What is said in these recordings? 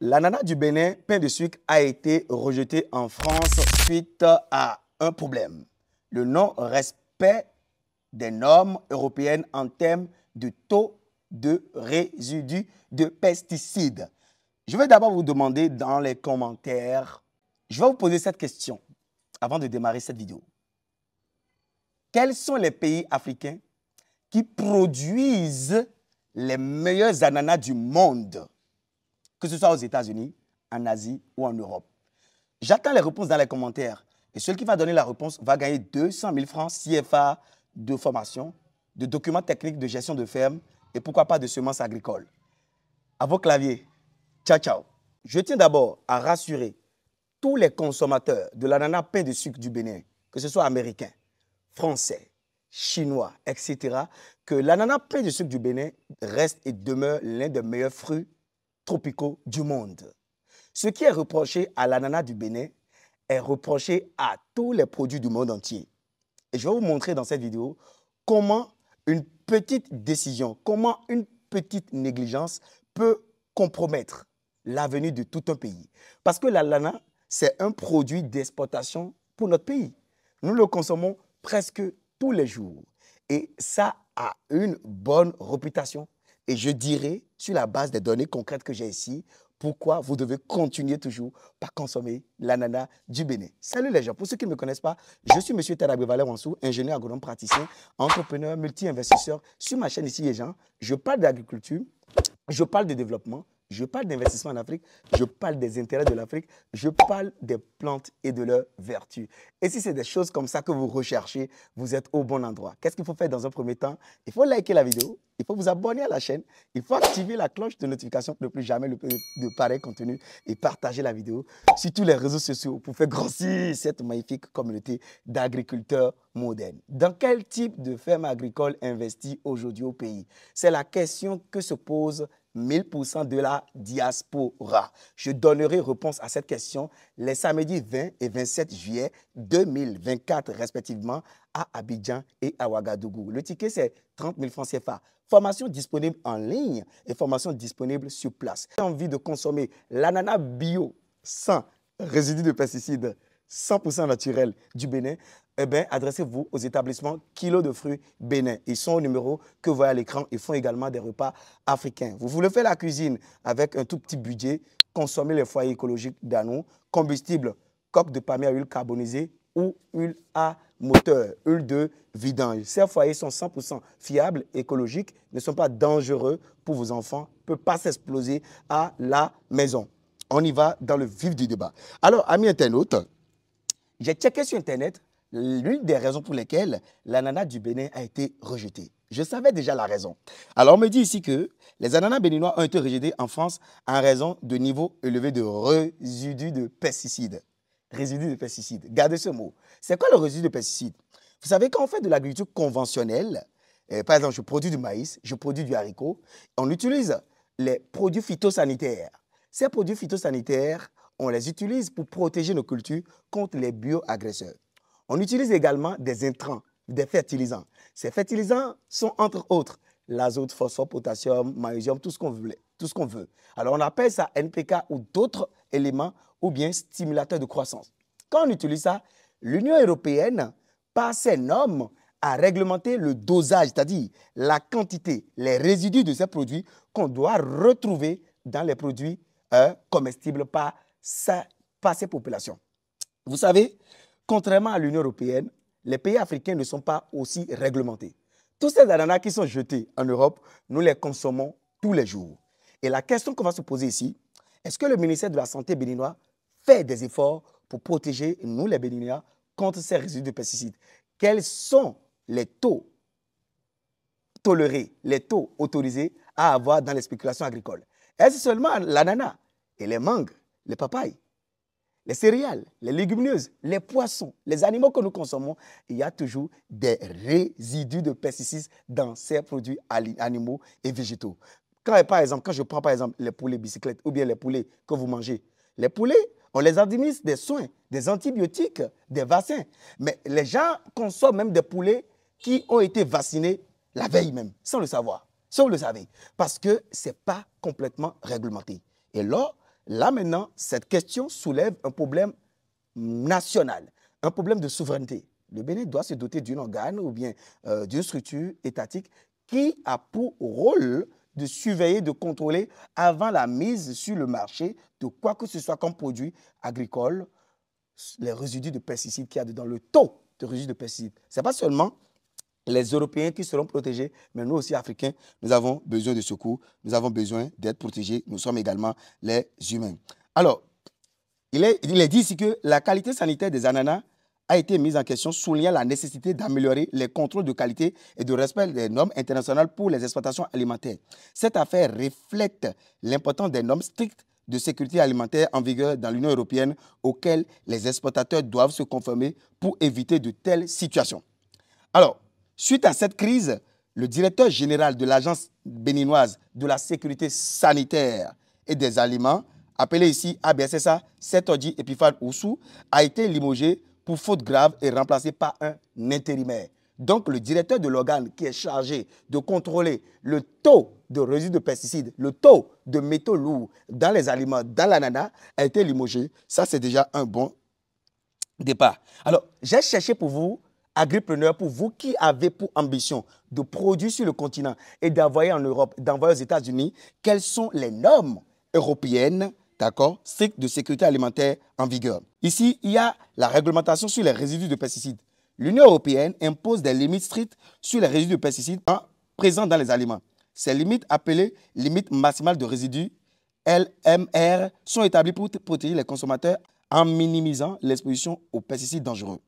L'ananas du Bénin, pain de sucre, a été rejeté en France suite à un problème. Le non-respect des normes européennes en termes de taux de résidus de pesticides. Je vais d'abord vous demander dans les commentaires, je vais vous poser cette question avant de démarrer cette vidéo. Quels sont les pays africains qui produisent les meilleurs ananas du monde que ce soit aux États-Unis, en Asie ou en Europe. J'attends les réponses dans les commentaires. Et celui qui va donner la réponse va gagner 200 000 francs CFA de formation, de documents techniques de gestion de ferme et pourquoi pas de semences agricoles. À vos claviers. Ciao, ciao. Je tiens d'abord à rassurer tous les consommateurs de l'ananas pain de sucre du Bénin, que ce soit américain, français, chinois, etc., que l'ananas pain de sucre du Bénin reste et demeure l'un des meilleurs fruits tropicaux du monde. Ce qui est reproché à l'ananas du Bénin est reproché à tous les produits du monde entier. Et je vais vous montrer dans cette vidéo comment une petite décision, comment une petite négligence peut compromettre l'avenir de tout un pays. Parce que l'ananas, c'est un produit d'exportation pour notre pays. Nous le consommons presque tous les jours. Et ça a une bonne réputation et je dirai, sur la base des données concrètes que j'ai ici, pourquoi vous devez continuer toujours par consommer l'ananas du Bénin. Salut les gens, pour ceux qui ne me connaissent pas, je suis M. Thadabé valé wansou ingénieur agronome praticien, entrepreneur, multi-investisseur. Sur ma chaîne ici les gens, je parle d'agriculture, je parle de développement, je parle d'investissement en Afrique, je parle des intérêts de l'Afrique, je parle des plantes et de leurs vertus. Et si c'est des choses comme ça que vous recherchez, vous êtes au bon endroit. Qu'est-ce qu'il faut faire dans un premier temps Il faut liker la vidéo, il faut vous abonner à la chaîne, il faut activer la cloche de notification pour ne plus jamais le, de pareil contenu et partager la vidéo sur tous les réseaux sociaux pour faire grossir cette magnifique communauté d'agriculteurs modernes. Dans quel type de ferme agricole investit aujourd'hui au pays C'est la question que se pose 1000% de la diaspora Je donnerai réponse à cette question les samedis 20 et 27 juillet 2024 respectivement à Abidjan et à Ouagadougou. Le ticket, c'est 30 000 francs CFA. Formation disponible en ligne et formation disponible sur place. J'ai envie de consommer l'ananas bio sans résidus de pesticides 100% naturel du Bénin, eh bien, adressez-vous aux établissements Kilo de fruits Bénin. Ils sont au numéro que vous voyez à l'écran. Ils font également des repas africains. Vous voulez faire la cuisine avec un tout petit budget, consommez les foyers écologiques d'Anon, combustible, coque de palmier à huile carbonisée ou huile à moteur, huile de vidange. Ces foyers sont 100% fiables, écologiques, ne sont pas dangereux pour vos enfants, ne peuvent pas s'exploser à la maison. On y va dans le vif du débat. Alors, amis internautes, j'ai checké sur Internet, l'une des raisons pour lesquelles l'ananas du Bénin a été rejeté. Je savais déjà la raison. Alors on me dit ici que les ananas béninois ont été rejetés en France en raison de niveaux élevés de résidus de pesticides. Résidus de pesticides. Gardez ce mot. C'est quoi le résidu de pesticides Vous savez, quand on fait de l'agriculture conventionnelle, eh, par exemple, je produis du maïs, je produis du haricot, on utilise les produits phytosanitaires. Ces produits phytosanitaires, on les utilise pour protéger nos cultures contre les bioagresseurs. On utilise également des intrants, des fertilisants. Ces fertilisants sont entre autres l'azote, phosphore, potassium, magnésium, tout ce qu'on veut, qu'on veut. Alors on appelle ça NPK ou d'autres éléments ou bien stimulateurs de croissance. Quand on utilise ça, l'Union européenne, par ses normes, a réglementé le dosage, c'est-à-dire la quantité, les résidus de ces produits qu'on doit retrouver dans les produits euh, comestibles par, par ces populations. Vous savez, contrairement à l'Union européenne, les pays africains ne sont pas aussi réglementés. Tous ces ananas qui sont jetés en Europe, nous les consommons tous les jours. Et la question qu'on va se poser ici, est-ce que le ministère de la Santé béninois fait des efforts pour protéger nous les Béninois contre ces résidus de pesticides Quels sont les taux tolérés, les taux autorisés à avoir dans les spéculations agricoles Est-ce seulement l'ananas et les mangues, les papayes les céréales, les légumineuses, les poissons, les animaux que nous consommons, il y a toujours des résidus de pesticides dans ces produits animaux et végétaux. Quand, par exemple, quand je prends par exemple les poulets bicyclettes ou bien les poulets que vous mangez, les poulets, on les administre des soins, des antibiotiques, des vaccins. Mais les gens consomment même des poulets qui ont été vaccinés la veille même, sans le savoir, sans le savoir, parce que ce n'est pas complètement réglementé. Et là, Là maintenant, cette question soulève un problème national, un problème de souveraineté. Le Bénin doit se doter d'un organe ou bien euh, d'une structure étatique qui a pour rôle de surveiller, de contrôler avant la mise sur le marché de quoi que ce soit comme produit agricole, les résidus de pesticides qu'il y a dedans, le taux de résidus de pesticides. Ce n'est pas seulement les Européens qui seront protégés, mais nous aussi, Africains, nous avons besoin de secours, nous avons besoin d'être protégés, nous sommes également les humains. Alors, il est, il est dit ici que la qualité sanitaire des ananas a été mise en question, soulignant la nécessité d'améliorer les contrôles de qualité et de respect des normes internationales pour les exportations alimentaires. Cette affaire reflète l'importance des normes strictes de sécurité alimentaire en vigueur dans l'Union européenne auxquelles les exportateurs doivent se conformer pour éviter de telles situations. Alors, Suite à cette crise, le directeur général de l'Agence béninoise de la sécurité sanitaire et des aliments, appelé ici ABSSA, épiphane Epifane Oussou, a été limogé pour faute grave et remplacé par un intérimaire. Donc le directeur de l'organe qui est chargé de contrôler le taux de résidus de pesticides, le taux de métaux lourds dans les aliments, dans l'ananas, a été limogé. Ça, c'est déjà un bon départ. Alors, j'ai cherché pour vous agripreneur pour vous qui avez pour ambition de produire sur le continent et d'envoyer en Europe, d'envoyer aux États-Unis, quelles sont les normes européennes, d'accord, strictes de sécurité alimentaire en vigueur. Ici, il y a la réglementation sur les résidus de pesticides. L'Union européenne impose des limites strictes sur les résidus de pesticides présents dans les aliments. Ces limites appelées limites maximales de résidus, LMR, sont établies pour protéger les consommateurs en minimisant l'exposition aux pesticides dangereux.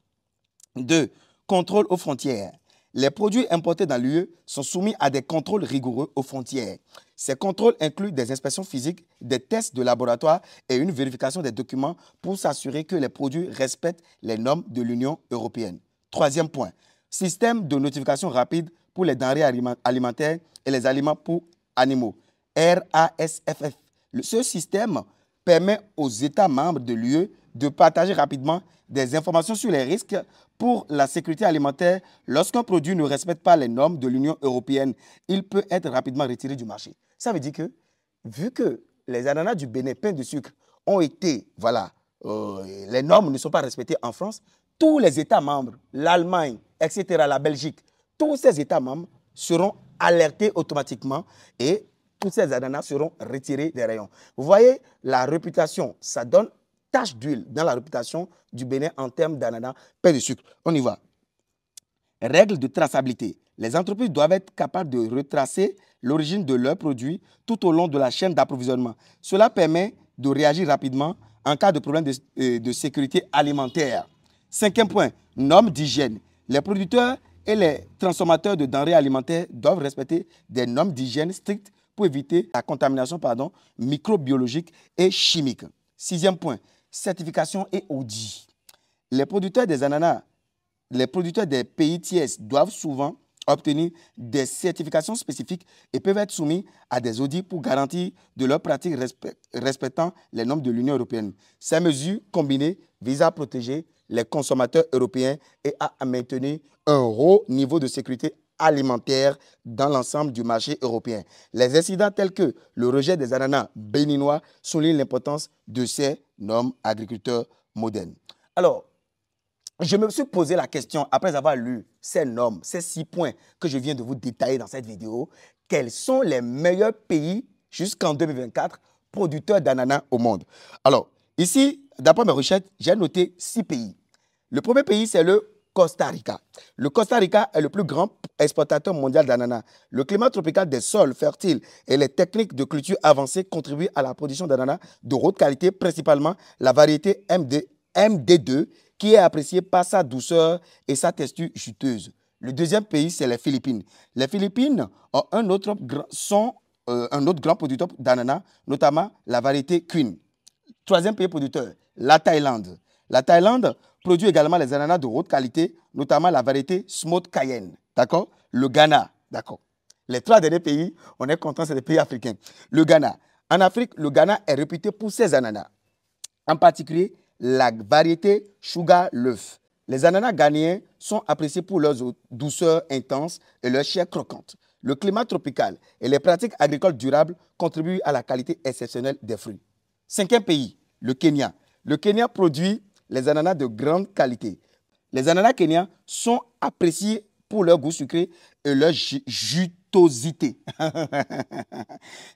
2 contrôle aux frontières. Les produits importés dans l'UE sont soumis à des contrôles rigoureux aux frontières. Ces contrôles incluent des inspections physiques, des tests de laboratoire et une vérification des documents pour s'assurer que les produits respectent les normes de l'Union européenne. Troisième point, système de notification rapide pour les denrées alimentaires et les aliments pour animaux, RASFF. Ce système permet aux États membres de l'UE de partager rapidement des informations sur les risques pour la sécurité alimentaire lorsqu'un produit ne respecte pas les normes de l'Union européenne. Il peut être rapidement retiré du marché. Ça veut dire que, vu que les ananas du Bénin pain de sucre ont été, voilà, euh, les normes ne sont pas respectées en France, tous les États membres, l'Allemagne, etc., la Belgique, tous ces États membres seront alertés automatiquement et tous ces ananas seront retirés des rayons. Vous voyez, la réputation, ça donne Tâche d'huile dans la réputation du Bénin en termes d'ananas, pain de sucre. On y va. Règle de traçabilité. Les entreprises doivent être capables de retracer l'origine de leurs produits tout au long de la chaîne d'approvisionnement. Cela permet de réagir rapidement en cas de problème de, euh, sécurité alimentaire. Cinquième point, normes d'hygiène. Les producteurs et les transformateurs de denrées alimentaires doivent respecter des normes d'hygiène strictes pour éviter la contamination pardon, microbiologique et chimique. Sixième point, certification et audit. Les producteurs des ananas, les producteurs des pays tiers doivent souvent obtenir des certifications spécifiques et peuvent être soumis à des audits pour garantir de leurs pratiques respectant les normes de l'Union européenne. Ces mesures combinées visent à protéger les consommateurs européens et à maintenir un haut niveau de sécurité alimentaire dans l'ensemble du marché européen. Les incidents tels que le rejet des ananas béninois soulignent l'importance de ces normes agriculteurs modernes. Alors, je me suis posé la question, après avoir lu ces normes, ces six points que je viens de vous détailler dans cette vidéo, quels sont les meilleurs pays jusqu'en 2024 producteurs d'ananas au monde Alors, ici, d'après mes recherches, j'ai noté six pays. Le premier pays, c'est le Costa Rica. Le Costa Rica est le plus grand exportateur mondial d'ananas. Le climat tropical des sols fertiles et les techniques de culture avancées contribuent à la production d'ananas de haute qualité, principalement la variété MD, 2 qui est appréciée par sa douceur et sa texture juteuse. Le deuxième pays, c'est les Philippines. Les Philippines ont un autre, sont euh, un autre grand producteur d'ananas, notamment la variété Queen. Troisième pays producteur, la Thaïlande. La Thaïlande produit également les ananas de haute qualité, notamment la variété Smooth Cayenne. D'accord Le Ghana. D'accord Les trois derniers pays, on est content, c'est des pays africains. Le Ghana. En Afrique, le Ghana est réputé pour ses ananas. En particulier, la variété Sugar Loaf. Les ananas ghanéens sont appréciés pour leur douceur intense et leur chair croquante. Le climat tropical et les pratiques agricoles durables contribuent à la qualité exceptionnelle des fruits. Cinquième pays, le Kenya. Le Kenya produit les ananas de grande qualité. Les ananas kenyans sont appréciés pour leur goût sucré et leur jutosité.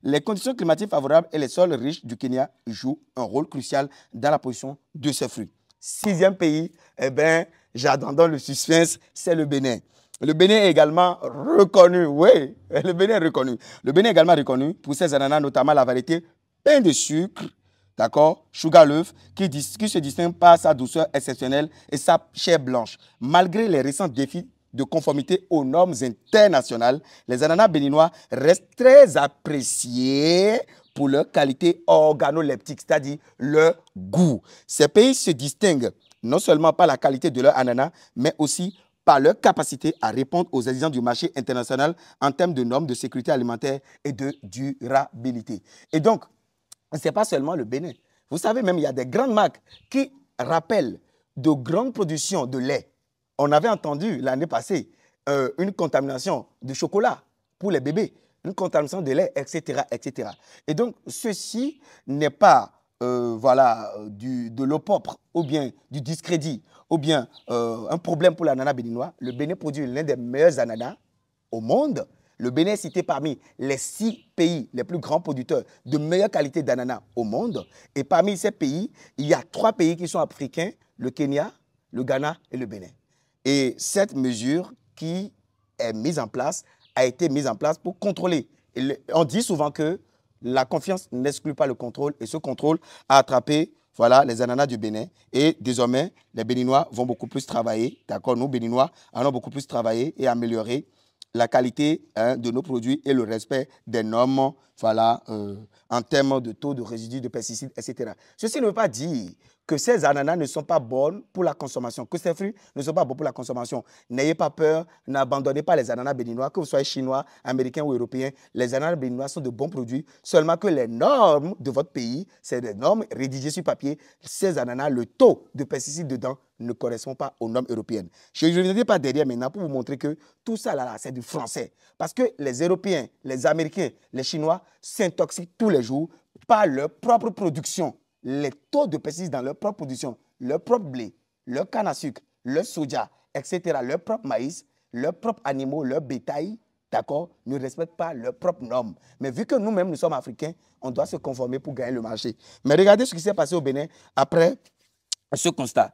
les conditions climatiques favorables et les sols riches du Kenya jouent un rôle crucial dans la production de ces fruits. Sixième pays, eh bien, j'attends le suspense, c'est le Bénin. Le Bénin est également reconnu, oui, le Bénin est reconnu. Le Bénin est également reconnu pour ses ananas, notamment la variété pain de sucre d'accord Sugar qui, se distingue par sa douceur exceptionnelle et sa chair blanche. Malgré les récents défis de conformité aux normes internationales, les ananas béninois restent très appréciés pour leur qualité organoleptique, c'est-à-dire leur goût. Ces pays se distinguent non seulement par la qualité de leur ananas, mais aussi par leur capacité à répondre aux exigences du marché international en termes de normes de sécurité alimentaire et de durabilité. Et donc, ce n'est pas seulement le Bénin. Vous savez, même, il y a des grandes marques qui rappellent de grandes productions de lait. On avait entendu l'année passée euh, une contamination de chocolat pour les bébés, une contamination de lait, etc. etc. Et donc, ceci n'est pas euh, voilà, de l'eau propre ou bien du discrédit ou bien euh, un problème pour l'ananas béninois. Le Bénin produit l'un des meilleurs ananas au monde le Bénin est cité parmi les six pays les plus grands producteurs de meilleure qualité d'ananas au monde. Et parmi ces pays, il y a trois pays qui sont africains, le Kenya, le Ghana et le Bénin. Et cette mesure qui est mise en place a été mise en place pour contrôler. on dit souvent que la confiance n'exclut pas le contrôle et ce contrôle a attrapé voilà, les ananas du Bénin. Et désormais, les Béninois vont beaucoup plus travailler. D'accord Nous, Béninois, allons beaucoup plus travailler et améliorer la qualité hein, de nos produits et le respect des normes voilà, en euh, termes de taux de résidus de pesticides, etc. Ceci ne veut pas dire que ces ananas ne sont pas bonnes pour la consommation, que ces fruits ne sont pas bons pour la consommation. N'ayez pas peur, n'abandonnez pas les ananas béninois, que vous soyez chinois, américain ou européen. Les ananas béninois sont de bons produits, seulement que les normes de votre pays, c'est des normes rédigées sur papier. Ces ananas, le taux de pesticides dedans ne correspond pas aux normes européennes. Je ne vais pas derrière maintenant pour vous montrer que tout ça, là c'est du français. Parce que les Européens, les Américains, les Chinois s'intoxiquent tous les jours par leur propre production. Les taux de pesticides dans leur propre production, leur propre blé, leur canne à sucre, leur soja, etc., leur propre maïs, leurs propres animaux, leur bétail, d'accord, ne respectent pas leurs propres normes. Mais vu que nous-mêmes, nous sommes africains, on doit se conformer pour gagner le marché. Mais regardez ce qui s'est passé au Bénin après ce constat.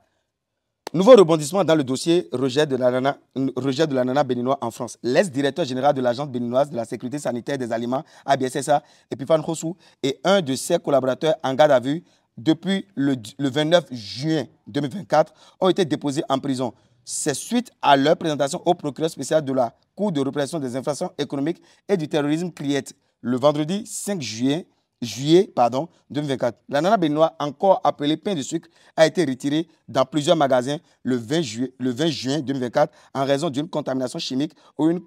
Nouveau rebondissement dans le dossier rejet de de la béninois en France. L'ex-directeur général de l'Agence béninoise de la sécurité sanitaire des aliments, ABSSA, Epiphan Khosou, et un de ses collaborateurs en garde à vue depuis le, 29 juin 2024 ont été déposés en prison. C'est suite à leur présentation au procureur spécial de la Cour de répression des infractions économiques et du terrorisme, CRIET, le vendredi 5 juillet juillet pardon, 2024. La nana Benoît, encore appelée pain de sucre, a été retirée dans plusieurs magasins le 20, le 20 juin 2024 en raison d'une contamination chimique ou une,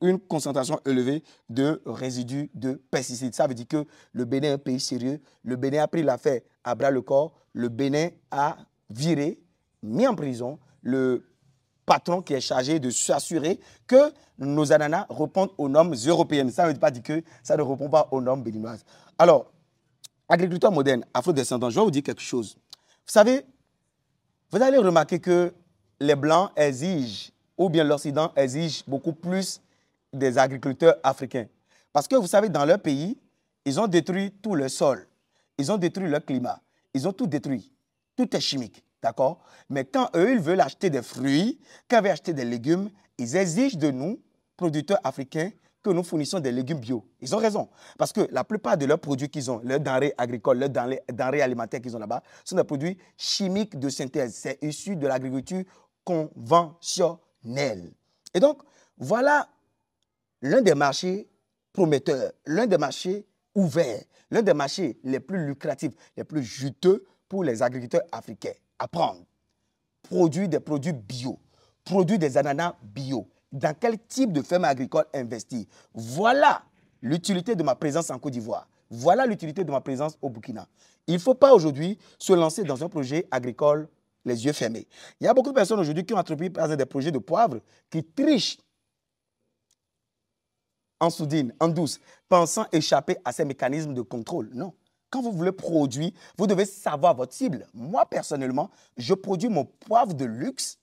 une, concentration élevée de résidus de pesticides. Ça veut dire que le Bénin est un pays sérieux. Le Bénin a pris l'affaire à bras le corps. Le Bénin a viré, mis en prison le patron qui est chargé de s'assurer que nos ananas répondent aux normes européennes. Ça ne veut pas dire que ça ne répond pas aux normes béninoises. Alors, agriculteurs modernes, afro-descendants, je vais vous dire quelque chose. Vous savez, vous allez remarquer que les Blancs exigent, ou bien l'Occident exige beaucoup plus des agriculteurs africains. Parce que vous savez, dans leur pays, ils ont détruit tout le sol, ils ont détruit leur climat, ils ont tout détruit. Tout est chimique. D'accord Mais quand eux, ils veulent acheter des fruits, quand ils veulent acheter des légumes, ils exigent de nous, producteurs africains, que nous fournissons des légumes bio. Ils ont raison. Parce que la plupart de leurs produits qu'ils ont, leurs denrées agricoles, leurs denrées, denrées alimentaires qu'ils ont là-bas, sont des produits chimiques de synthèse. C'est issu de l'agriculture conventionnelle. Et donc, voilà l'un des marchés prometteurs, l'un des marchés ouverts, l'un des marchés les plus lucratifs, les plus juteux pour les agriculteurs africains apprendre. Produire des produits bio, produire des ananas bio. Dans quel type de ferme agricole investir Voilà l'utilité de ma présence en Côte d'Ivoire. Voilà l'utilité de ma présence au Burkina. Il ne faut pas aujourd'hui se lancer dans un projet agricole les yeux fermés. Il y a beaucoup de personnes aujourd'hui qui ont entrepris des projets de poivre, qui trichent en soudine, en douce, pensant échapper à ces mécanismes de contrôle. Non quand vous voulez produire, vous devez savoir votre cible. Moi, personnellement, je produis mon poivre de luxe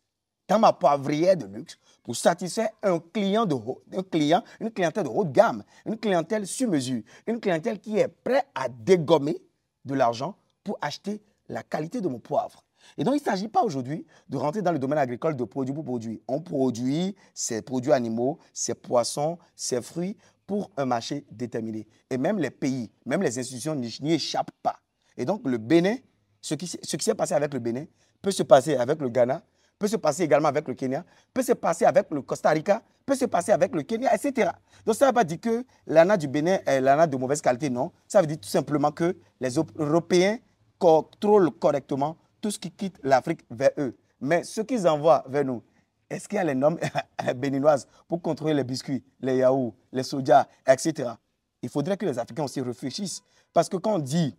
dans ma poivrière de luxe pour satisfaire un client de haut, un client, une clientèle de de gamme, une clientèle sur mesure, une clientèle qui est prête à dégommer de l'argent pour acheter la qualité de mon poivre. Et donc, il ne s'agit pas aujourd'hui de rentrer dans le domaine agricole de produits pour produits. On produit ses produits animaux, ses poissons, ses fruits pour un marché déterminé. Et même les pays, même les institutions n'y échappent pas. Et donc le Bénin, ce qui, ce qui s'est passé avec le Bénin, peut se passer avec le Ghana, peut se passer également avec le Kenya, peut se passer avec le Costa Rica, peut se passer avec le Kenya, etc. Donc ça ne veut pas dire que l'ANA du Bénin est l'ANA de mauvaise qualité, non. Ça veut dire tout simplement que les Européens contrôlent correctement tout ce qui quitte l'Afrique vers eux. Mais ce qu'ils envoient vers nous, est-ce qu'il y a les normes béninoises pour contrôler les biscuits, les yaourts, les soja, etc. Il faudrait que les Africains aussi réfléchissent. Parce que quand on dit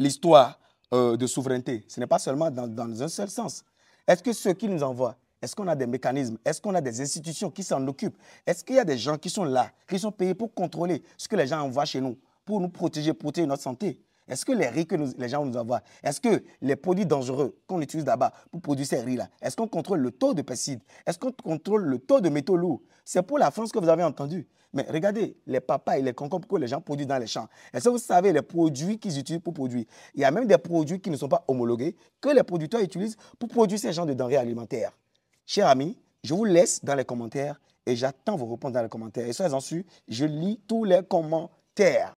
l'histoire euh, de souveraineté, ce n'est pas seulement dans, dans un seul sens. Est-ce que ceux qui nous envoient est-ce qu'on a des mécanismes Est-ce qu'on a des institutions qui s'en occupent Est-ce qu'il y a des gens qui sont là, qui sont payés pour contrôler ce que les gens envoient chez nous, pour nous protéger, protéger notre santé est-ce que les riz que les gens nous avoir, est-ce que les produits dangereux qu'on utilise là-bas pour produire ces riz-là, est-ce qu'on contrôle le taux de pesticides Est-ce qu'on contrôle le taux de métaux lourds C'est pour la France que vous avez entendu. Mais regardez, les papas et les concombres que les gens produisent dans les champs. Est-ce que vous savez les produits qu'ils utilisent pour produire Il y a même des produits qui ne sont pas homologués que les producteurs utilisent pour produire ces genres de denrées alimentaires. Chers amis, je vous laisse dans les commentaires et j'attends vos réponses dans les commentaires. Et soyez en sûrs, je lis tous les commentaires.